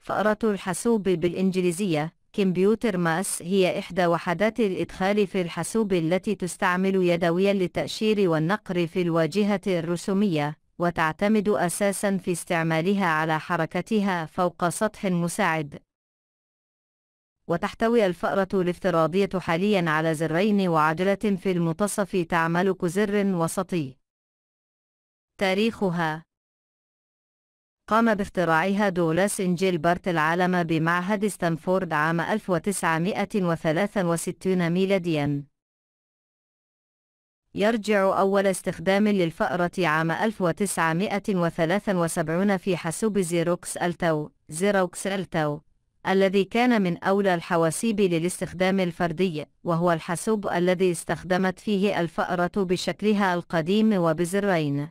فأرة الحاسوب بالإنجليزية كمبيوتر ماس هي إحدى وحدات الإدخال في الحاسوب التي تستعمل يدويا للتأشير والنقر في الواجهة الرسومية وتعتمد أساسا في استعمالها على حركتها فوق سطح مساعد وتحتوي الفأرة الافتراضية حاليا على زرين وعجلة في المنتصف تعمل كزر وسطي تاريخها قام باختراعها إنجيل بارت العالم بمعهد ستانفورد عام 1963 ميلادياً. يرجع أول استخدام للفأرة عام 1973 في حاسوب زيروكس التو زيروكس التو الذي كان من أولى الحواسيب للاستخدام الفردي وهو الحاسوب الذي استخدمت فيه الفأرة بشكلها القديم وبزرين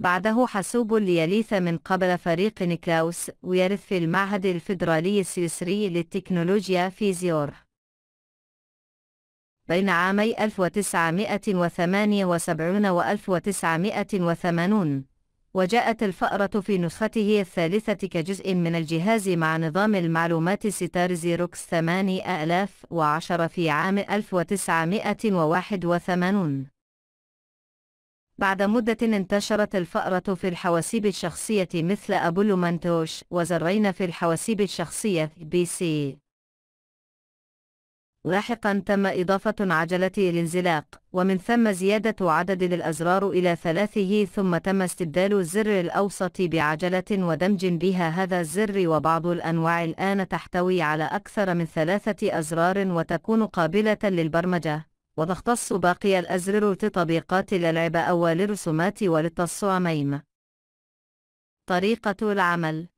بعده حاسوب ليليث من قبل فريق نيكلاوس ويرث في المعهد الفيدرالي السويسري للتكنولوجيا في زيور بين عامي 1978 و 1980 وجاءت الفأرة في نسخته الثالثة كجزء من الجهاز مع نظام المعلومات ستار زيروكس 8010 في عام 1981 بعد مدة انتشرت الفأرة في الحواسيب الشخصية مثل أبولو منتوش وزرعين في الحواسيب الشخصية بي سي لاحقا تم إضافة عجلة الانزلاق ومن ثم زيادة عدد الأزرار إلى ثلاثه ثم تم استبدال الزر الأوسط بعجلة ودمج بها هذا الزر وبعض الأنواع الآن تحتوي على أكثر من ثلاثة أزرار وتكون قابلة للبرمجة وتختص باقي الأزرار تطبيقات للعب أو للرسومات وللتصاميم. طريقة العمل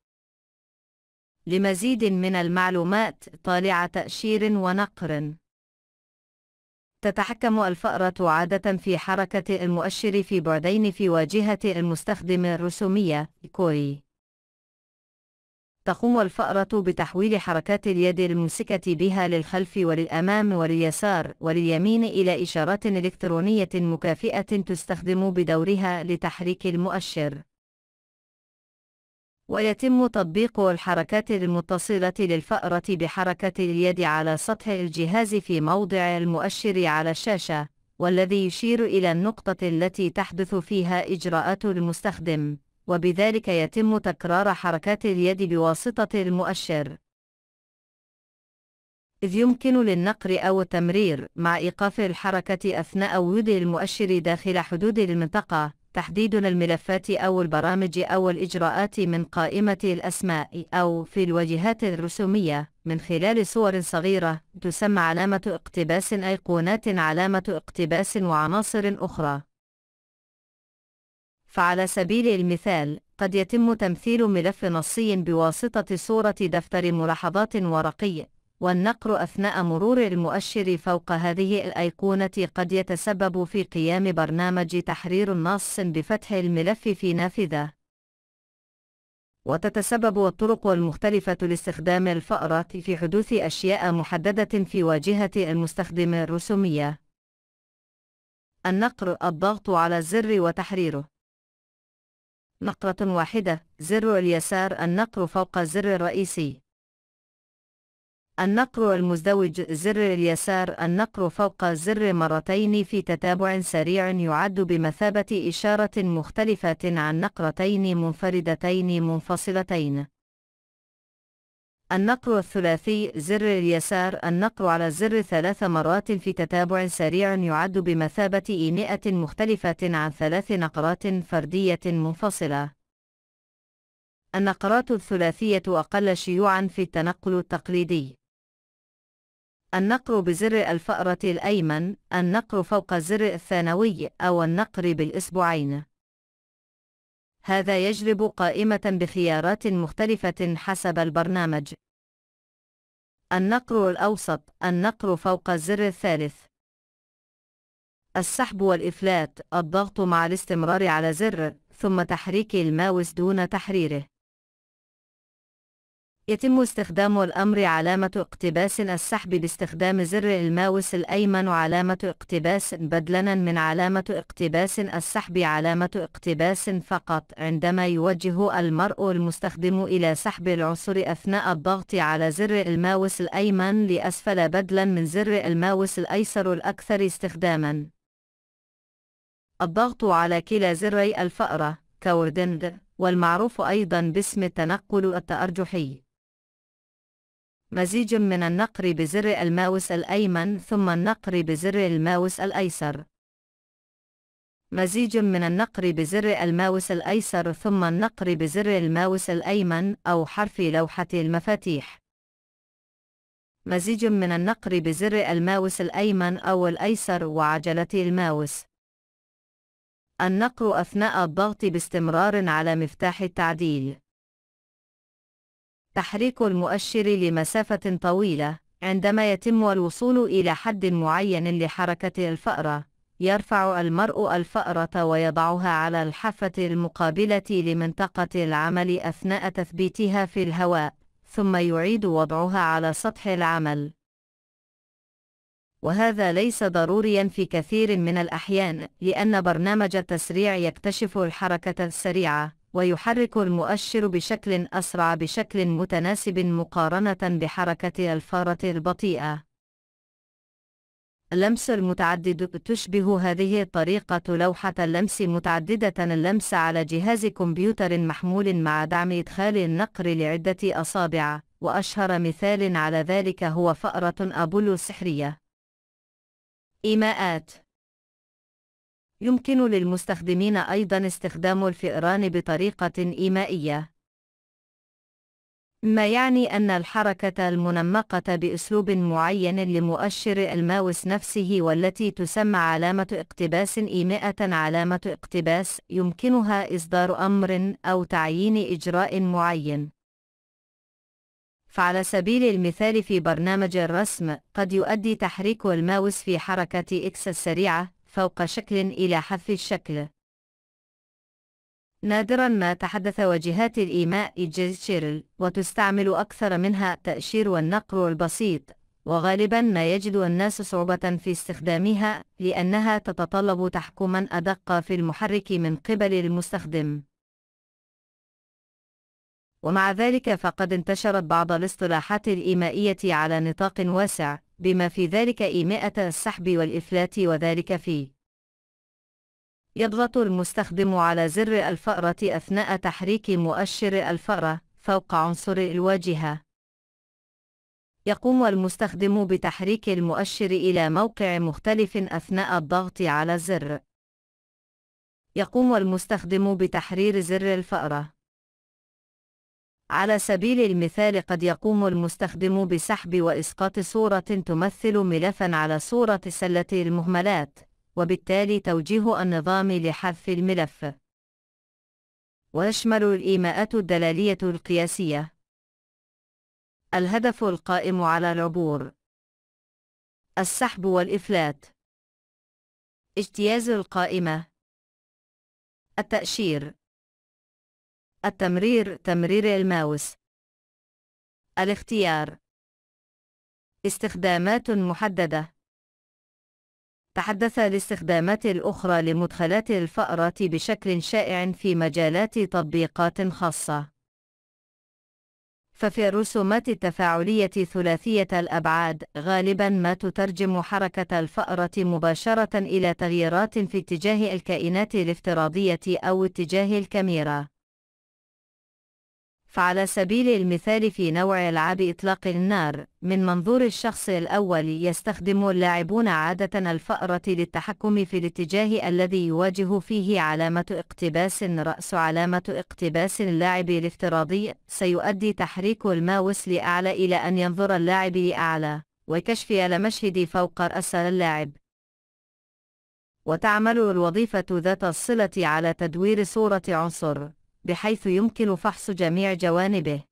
لمزيد من المعلومات طالع تأشير ونقر تتحكم الفأرة عادة في حركة المؤشر في بعدين في واجهة المستخدم الرسومية كوي تقوم الفأرة بتحويل حركات اليد الممسكة بها للخلف وللأمام ولليسار ولليمين إلى إشارات إلكترونية مكافئة تستخدم بدورها لتحريك المؤشر. ويتم تطبيق الحركات المتصلة للفأرة بحركة اليد على سطح الجهاز في موضع المؤشر على الشاشة، والذي يشير إلى النقطة التي تحدث فيها إجراءات المستخدم. وبذلك يتم تكرار حركات اليد بواسطة المؤشر إذ يمكن للنقر أو التمرير مع إيقاف الحركة أثناء وجود المؤشر داخل حدود المنطقة تحديد الملفات أو البرامج أو الإجراءات من قائمة الأسماء أو في الواجهات الرسومية من خلال صور صغيرة تسمى علامة اقتباس أيقونات علامة اقتباس وعناصر أخرى فعلى سبيل المثال قد يتم تمثيل ملف نصي بواسطة صورة دفتر ملاحظات ورقي والنقر أثناء مرور المؤشر فوق هذه الأيقونة قد يتسبب في قيام برنامج تحرير نص بفتح الملف في نافذة وتتسبب الطرق المختلفة لاستخدام الفأرات في حدوث أشياء محددة في واجهة المستخدم الرسومية النقر الضغط على الزر وتحريره نقرة واحدة زر اليسار النقر فوق الزر الرئيسي النقر المزدوج زر اليسار النقر فوق الزر مرتين في تتابع سريع يعد بمثابة إشارة مختلفة عن نقرتين منفردتين منفصلتين النقر الثلاثي زر اليسار النقر على الزر ثلاث مرات في تتابع سريع يعد بمثابة إينئة مختلفة عن ثلاث نقرات فردية منفصلة. النقرات الثلاثية أقل شيوعًا في التنقل التقليدي. النقر بزر الفأرة الأيمن، النقر فوق الزر الثانوي أو النقر بالإصبعين. هذا يجلب قائمة بخيارات مختلفة حسب البرنامج. النقر الأوسط النقر فوق الزر الثالث السحب والإفلات الضغط مع الاستمرار على زر ثم تحريك الماوس دون تحريره يتم استخدام الأمر علامة اقتباس السحب باستخدام زر الماوس الأيمن علامة اقتباس بدلا من علامة اقتباس السحب علامة اقتباس فقط عندما يوجه المرء المستخدم إلى سحب العصر أثناء الضغط على زر الماوس الأيمن لأسفل بدلا من زر الماوس الأيسر الأكثر استخداما الضغط على كلا زري الفأرة كوردند والمعروف أيضا باسم التنقل التأرجحي مزيج من النقر بزر الماوس الأيمن ثم النقر بزر الماوس الأيسر مزيج من النقر بزر الماوس الأيسر ثم النقر بزر الماوس الأيمن أو حرف لوحة المفاتيح مزيج من النقر بزر الماوس الأيمن أو الأيسر وعجلة الماوس النقر أثناء الضغط باستمرار على مفتاح التعديل تحريك المؤشر لمسافة طويلة عندما يتم الوصول إلى حد معين لحركة الفأرة يرفع المرء الفأرة ويضعها على الحافة المقابلة لمنطقة العمل أثناء تثبيتها في الهواء ثم يعيد وضعها على سطح العمل وهذا ليس ضروريا في كثير من الأحيان لأن برنامج التسريع يكتشف الحركة السريعة ويحرك المؤشر بشكل أسرع بشكل متناسب مقارنة بحركة الفارة البطيئة. لمس المتعدد تشبه هذه الطريقة لوحة اللمس متعددة اللمس على جهاز كمبيوتر محمول مع دعم إدخال النقر لعدة أصابع، وأشهر مثال على ذلك هو فأرة أبولو السحرية. إيماءات يمكن للمستخدمين أيضًا استخدام الفئران بطريقة إيمائية، ما يعني أن الحركة المنمقة بأسلوب معين لمؤشر الماوس نفسه والتي تسمى علامة اقتباس إيمائة علامة اقتباس يمكنها إصدار أمر أو تعيين إجراء معين. فعلى سبيل المثال في برنامج الرسم قد يؤدي تحريك الماوس في حركة إكس السريعة فوق شكل إلى حذف الشكل نادرا ما تحدث وجهات الإيماء جيشيرل وتستعمل أكثر منها التأشير والنقر البسيط وغالبا ما يجد الناس صعوبة في استخدامها لأنها تتطلب تحكما أدق في المحرك من قبل المستخدم ومع ذلك فقد انتشرت بعض الاصطلاحات الإيمائية على نطاق واسع بما في ذلك إيماءة السحب والإفلات وذلك في يضغط المستخدم على زر الفأرة أثناء تحريك مؤشر الفأرة فوق عنصر الواجهة يقوم المستخدم بتحريك المؤشر إلى موقع مختلف أثناء الضغط على الزر. يقوم المستخدم بتحرير زر الفأرة. على سبيل المثال قد يقوم المستخدم بسحب وإسقاط صورة تمثل ملفا على صورة سلة المهملات وبالتالي توجيه النظام لحذف الملف ويشمل الإيماءات الدلالية القياسية الهدف القائم على العبور السحب والإفلات اجتياز القائمة التأشير التمرير تمرير الماوس الاختيار استخدامات محددة تحدث الاستخدامات الأخرى لمدخلات الفأرة بشكل شائع في مجالات تطبيقات خاصة ففي الرسومات التفاعلية ثلاثية الأبعاد غالبا ما تترجم حركة الفأرة مباشرة إلى تغييرات في اتجاه الكائنات الافتراضية أو اتجاه الكاميرا فعلى سبيل المثال في نوع ألعاب إطلاق النار من منظور الشخص الأول يستخدم اللاعبون عادة الفأرة للتحكم في الاتجاه الذي يواجه فيه علامة اقتباس رأس علامة اقتباس اللاعب الافتراضي سيؤدي تحريك الماوس لأعلى إلى أن ينظر اللاعب لأعلى وكشف المشهد فوق رأس اللاعب وتعمل الوظيفة ذات الصلة على تدوير صورة عنصر بحيث يمكن فحص جميع جوانبه.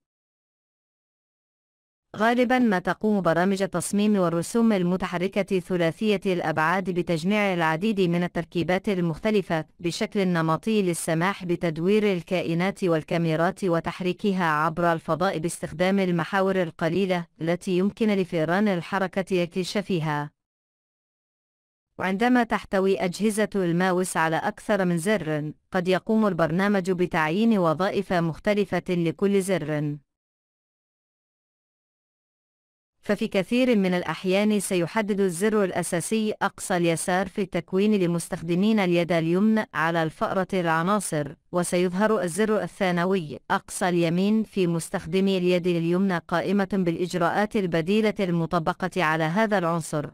غالبا ما تقوم برامج التصميم والرسوم المتحركة ثلاثية الأبعاد بتجميع العديد من التركيبات المختلفة بشكل نمطي للسماح بتدوير الكائنات والكاميرات وتحريكها عبر الفضاء باستخدام المحاور القليلة التي يمكن لفئران الحركة اكتشافها. وعندما تحتوي أجهزة الماوس على أكثر من زر، قد يقوم البرنامج بتعيين وظائف مختلفة لكل زر. ففي كثير من الأحيان سيحدد الزر الأساسي أقصى اليسار في التكوين لمستخدمين اليد اليمنى على الفأرة العناصر، وسيظهر الزر الثانوي أقصى اليمين في مستخدمي اليد اليمنى قائمة بالإجراءات البديلة المطبقة على هذا العنصر.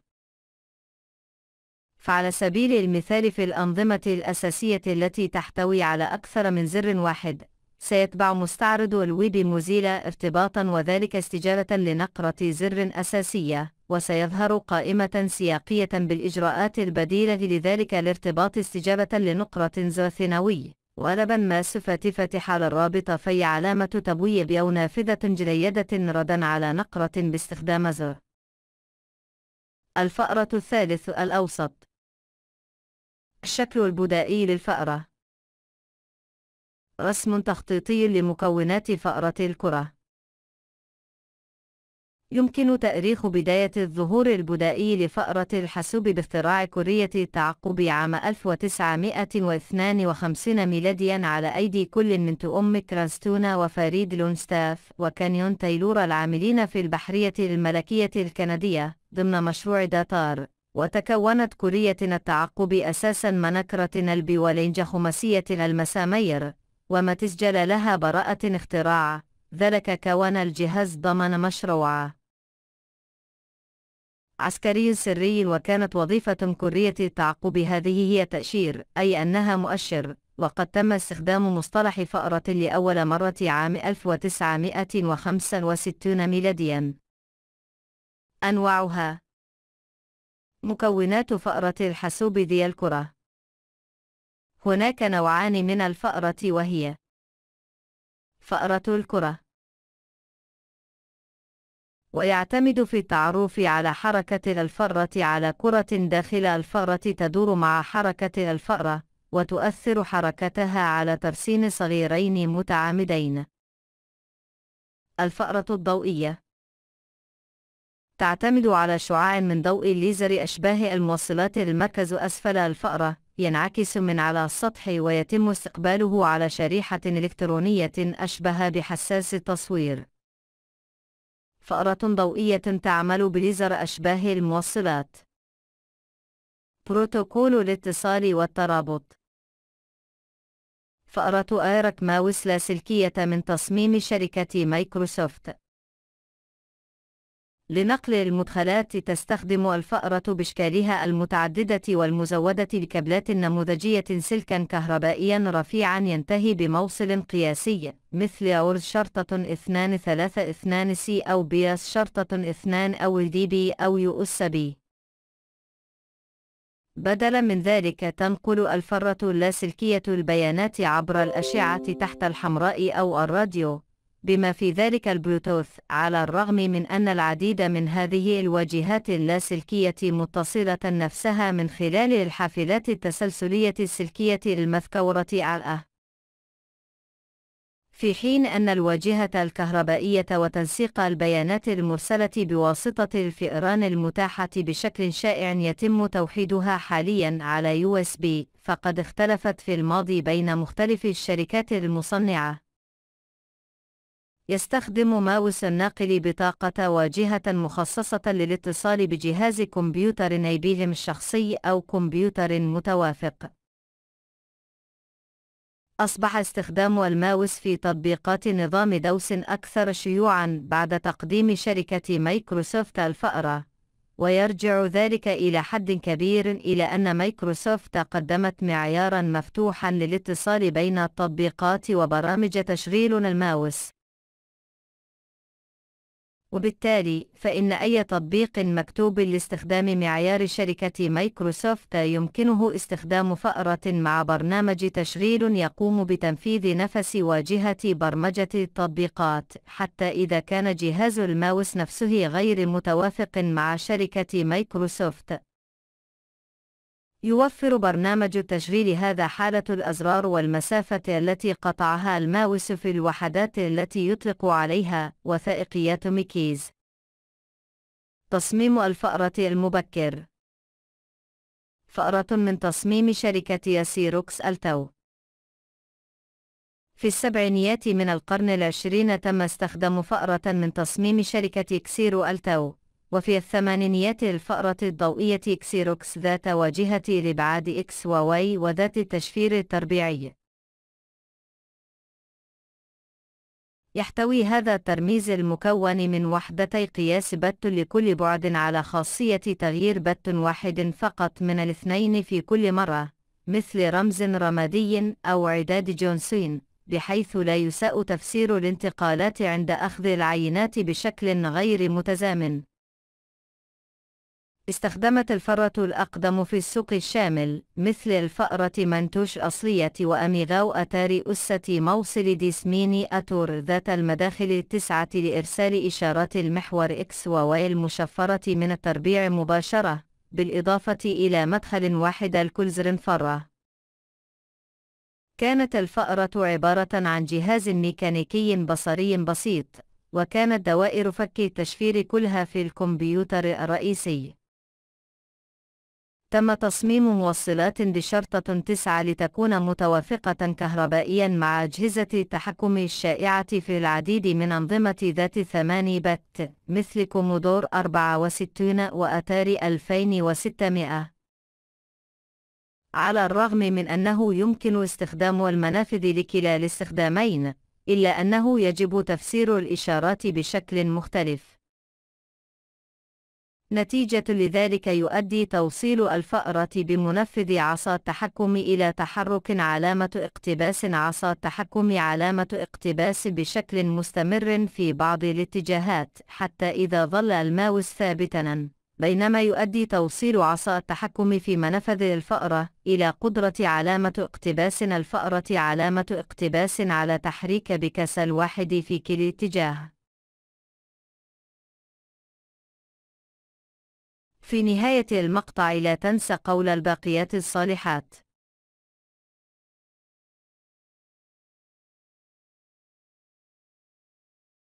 فعلى سبيل المثال في الأنظمة الأساسية التي تحتوي على أكثر من زر واحد سيتبع مستعرض الويب موزيلا ارتباطا وذلك استجابة لنقرة زر أساسية وسيظهر قائمة سياقية بالإجراءات البديلة لذلك الارتباط استجابة لنقرة زر ثانوي ولبا ما سوف تفتح على الرابطة في علامة تبويب أو نافذة جليدة ردا على نقرة باستخدام زر الفأرة الثالث الأوسط الشكل البدائي للفأرة رسم تخطيطي لمكونات فأرة الكرة يمكن تأريخ بداية الظهور البدائي لفأرة الحاسوب باختراع كرية التعقب عام 1952 ميلاديا على أيدي كل من تؤم كرانستونا وفريد لونستاف وكانيون تايلور العاملين في البحرية الملكية الكندية ضمن مشروع داتار وتكونت كوريتنا التعقب أساسا منكرتنا البيولينج والإنجخمسية المسامير وما تسجل لها براءة اختراع ذلك كون الجهاز ضمن مشروع عسكري سري وكانت وظيفة كورية التعقب هذه هي تأشير أي أنها مؤشر وقد تم استخدام مصطلح فأرة لأول مرة عام 1965 ميلاديا أنواعها مكونات فأرة الحاسوب ذي الكرة هناك نوعان من الفأرة وهي فأرة الكرة ويعتمد في التعرف على حركة الفأرة على كرة داخل الفأرة تدور مع حركة الفأرة وتؤثر حركتها على ترسين صغيرين متعامدين الفأرة الضوئية تعتمد على شعاع من ضوء الليزر أشباه الموصلات المركز أسفل الفأرة ينعكس من على السطح ويتم استقباله على شريحة إلكترونية أشبه بحساس التصوير فأرة ضوئية تعمل بليزر أشباه الموصلات بروتوكول الاتصال والترابط فأرة أيرك ماوس لاسلكية من تصميم شركة مايكروسوفت لنقل المدخلات تستخدم الفأرة بإشكالها المتعددة والمزودة لكابلات نموذجية سلكا كهربائيا رفيعا ينتهي بموصل قياسي مثل أورز شرطة 2 3 2 سي أو بياس شرطة 2 أو دي بي أو يو اس بي بدلا من ذلك تنقل الفرة اللاسلكية البيانات عبر الأشعة تحت الحمراء أو الراديو بما في ذلك البلوتوث على الرغم من أن العديد من هذه الواجهات اللاسلكية متصلة نفسها من خلال الحافلات التسلسلية السلكية المذكورة على أه. في حين أن الواجهة الكهربائية وتنسيق البيانات المرسلة بواسطة الفئران المتاحة بشكل شائع يتم توحيدها حالياً على USB، فقد اختلفت في الماضي بين مختلف الشركات المصنعة. يستخدم ماوس الناقل بطاقة واجهة مخصصة للاتصال بجهاز كمبيوتر أيبيهم الشخصي أو كمبيوتر متوافق. أصبح استخدام الماوس في تطبيقات نظام دوس أكثر شيوعًا بعد تقديم شركة مايكروسوفت الفأرة، ويرجع ذلك إلى حد كبير إلى أن مايكروسوفت قدمت معيارًا مفتوحًا للاتصال بين التطبيقات وبرامج تشغيل الماوس. وبالتالي فإن أي تطبيق مكتوب لاستخدام معيار شركة مايكروسوفت يمكنه استخدام فأرة مع برنامج تشغيل يقوم بتنفيذ نفس واجهة برمجة التطبيقات حتى إذا كان جهاز الماوس نفسه غير متوافق مع شركة مايكروسوفت يوفر برنامج التشغيل هذا حالة الأزرار والمسافة التي قطعها الماوس في الوحدات التي يطلق عليها وثائقيات ميكيز تصميم الفأرة المبكر فأرة من تصميم شركة ياسيروكس التو في السبعينيات من القرن العشرين تم استخدام فأرة من تصميم شركة كسيرو التو وفي الثمانينيات الفأرة الضوئية إكسيروكس ذات واجهة الإبعاد إكس وواي وذات التشفير التربيعي يحتوي هذا الترميز المكون من وحدتي قياس بت لكل بعد على خاصية تغيير بت واحد فقط من الاثنين في كل مرة، مثل رمز رمادي أو عداد جونسون، بحيث لا يساء تفسير الانتقالات عند أخذ العينات بشكل غير متزامن. استخدمت الفرة الأقدم في السوق الشامل مثل الفأرة منتوش أصلية وأميغاو أتاري أسة موصل ديسميني أتور ذات المداخل التسعة لإرسال إشارات المحور إكس وواي المشفرة من التربيع مباشرة بالإضافة إلى مدخل واحد الكلزرن فرة كانت الفأرة عبارة عن جهاز ميكانيكي بصري بسيط وكانت دوائر فك التشفير كلها في الكمبيوتر الرئيسي تم تصميم موصلات بشرطة تسعة لتكون متوافقة كهربائيا مع أجهزة التحكم الشائعة في العديد من أنظمة ذات ثماني بت مثل كومودور 64 وأتاري 2600 على الرغم من أنه يمكن استخدام المنافذ لكلا الاستخدامين إلا أنه يجب تفسير الإشارات بشكل مختلف نتيجة لذلك يؤدي توصيل الفأرة بمنفذ عصا التحكم إلى تحرك علامة اقتباس عصا التحكم علامة اقتباس بشكل مستمر في بعض الاتجاهات حتى إذا ظل الماوس ثابتاً بينما يؤدي توصيل عصا التحكم في منفذ الفأرة إلى قدرة علامة اقتباس الفأرة علامة اقتباس على تحريك بكسل واحد في كل اتجاه في نهاية المقطع لا تنسى قول الباقيات الصالحات